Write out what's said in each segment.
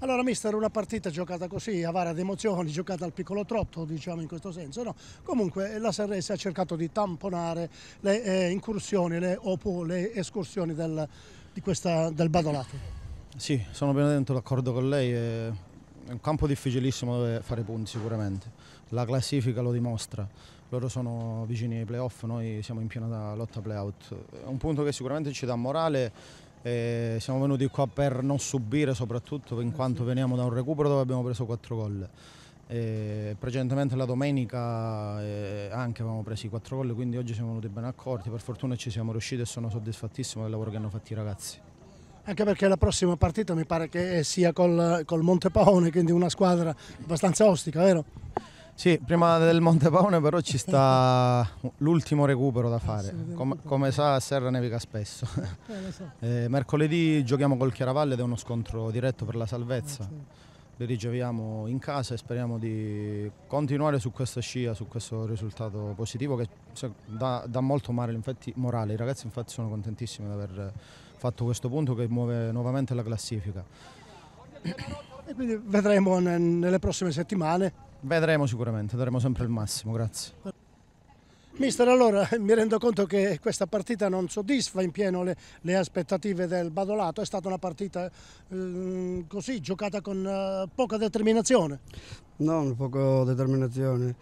Allora mister, una partita giocata così, avara di emozioni, giocata al piccolo trotto, diciamo in questo senso, no? Comunque eh, la Serrese ha cercato di tamponare le eh, incursioni, le, opo, le escursioni del, questa, del Badolato. Sì, sono ben dentro d'accordo con lei. E eh, è un campo difficilissimo dove fare punti sicuramente, la classifica lo dimostra, loro sono vicini ai playoff, noi siamo in piena lotta playout, è un punto che sicuramente ci dà morale, e siamo venuti qua per non subire soprattutto in quanto veniamo da un recupero dove abbiamo preso 4 gol. E precedentemente la domenica eh, anche avevamo preso 4 gol, quindi oggi siamo venuti ben accorti, per fortuna ci siamo riusciti e sono soddisfattissimo del lavoro che hanno fatto i ragazzi anche perché la prossima partita mi pare che sia col, col Montepaone, quindi una squadra abbastanza ostica, vero? Sì, prima del Montepaone però ci sta l'ultimo recupero da fare, come, come sa Serra nevica spesso. Eh, eh, mercoledì giochiamo col Chiaravalle ed è uno scontro diretto per la salvezza. Eh, certo le riceviamo in casa e speriamo di continuare su questa scia, su questo risultato positivo che dà, dà molto infatti, morale. I ragazzi infatti sono contentissimi di aver fatto questo punto che muove nuovamente la classifica. E quindi vedremo nelle prossime settimane. Vedremo sicuramente, daremo sempre il massimo, grazie. Mister, allora mi rendo conto che questa partita non soddisfa in pieno le, le aspettative del Badolato, è stata una partita eh, così, giocata con eh, poca determinazione. Non poca determinazione,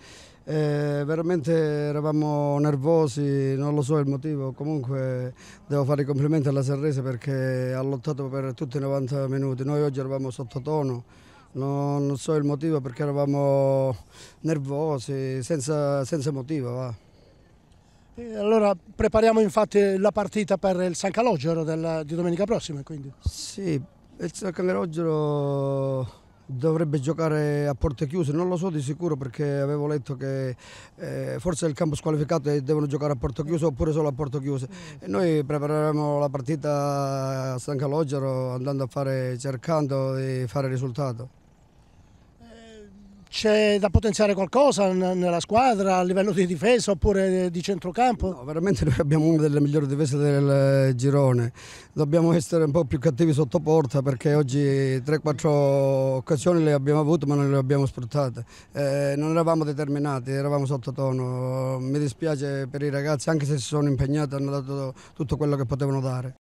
eh, veramente eravamo nervosi, non lo so il motivo, comunque devo fare i complimenti alla Serrese perché ha lottato per tutti i 90 minuti, noi oggi eravamo sottotono, non, non so il motivo perché eravamo nervosi, senza, senza motivo va. Allora prepariamo infatti la partita per il San Calogero della, di domenica prossima. Quindi. Sì, il San Calogero dovrebbe giocare a porte chiuse, non lo so di sicuro perché avevo letto che eh, forse il campo squalificato e devono giocare a porte chiuse oppure solo a porte chiuse. E noi prepareremo la partita a San Calogero andando a fare, cercando di fare risultato c'è da potenziare qualcosa nella squadra a livello di difesa oppure di centrocampo? No, veramente noi abbiamo una delle migliori difese del girone, dobbiamo essere un po' più cattivi sotto porta perché oggi 3-4 occasioni le abbiamo avute ma non le abbiamo sfruttate, eh, non eravamo determinati, eravamo sottotono, mi dispiace per i ragazzi anche se si sono impegnati hanno dato tutto quello che potevano dare.